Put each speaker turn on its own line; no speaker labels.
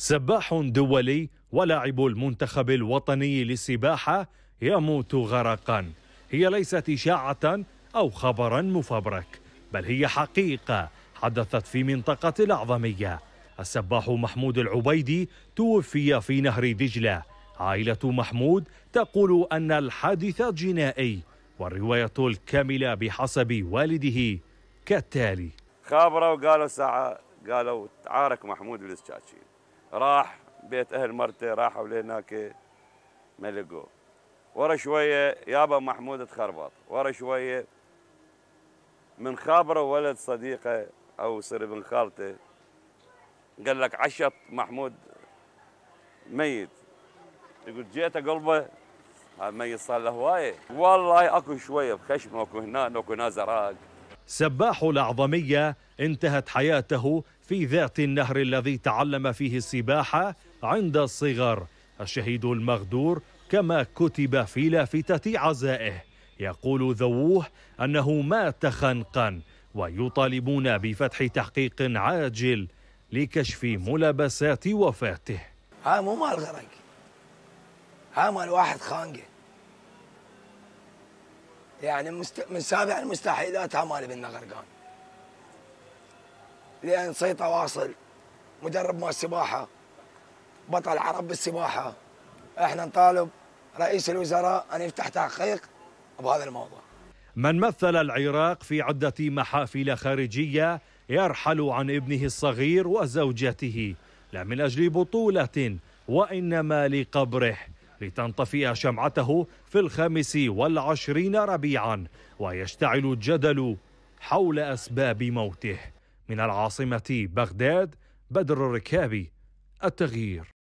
سباح دولي ولاعب المنتخب الوطني للسباحة يموت غرقا هي ليست إشاعة أو خبرا مفبرك بل هي حقيقة حدثت في منطقة الأعظمية السباح محمود العبيدي توفي في نهر دجلة عائلة محمود تقول أن الحادث جنائي والرواية الكاملة بحسب والده كالتالي
خابرة وقالوا ساعة قالوا تعارك محمود بالسجاجين راح بيت اهل مرته راحوا لهناك ما لقوه ورا شويه يابا محمود تخربط ورا شويه من خابره ولد صديقه او صير ابن خالته قال لك عشط محمود ميت يقول جيت قلبه ميت صار له هوايه والله اكو شويه بخشمه اكو هنا اكو هنا زراق
سباح الأعظمية انتهت حياته في ذات النهر الذي تعلم فيه السباحة عند الصغر الشهيد المغدور كما كتب في لافتة عزائه يقول ذووه أنه مات خنقا ويطالبون بفتح تحقيق عاجل لكشف ملابسات
وفاته مو مال غرق مال واحد خانقه يعني من سابع المستحيلات عمالي بن غرقان لان صيطه واصل مدرب مال السباحه بطل عرب بالسباحه احنا نطالب رئيس الوزراء ان يفتح تحقيق بهذا الموضوع
من مثل العراق في عده محافل خارجيه يرحل عن ابنه الصغير وزوجته لا من اجل بطوله وانما لقبره لتنطفئ شمعته في الخامس والعشرين ربيعا ويشتعل الجدل حول أسباب موته من العاصمة بغداد بدر الركابي التغيير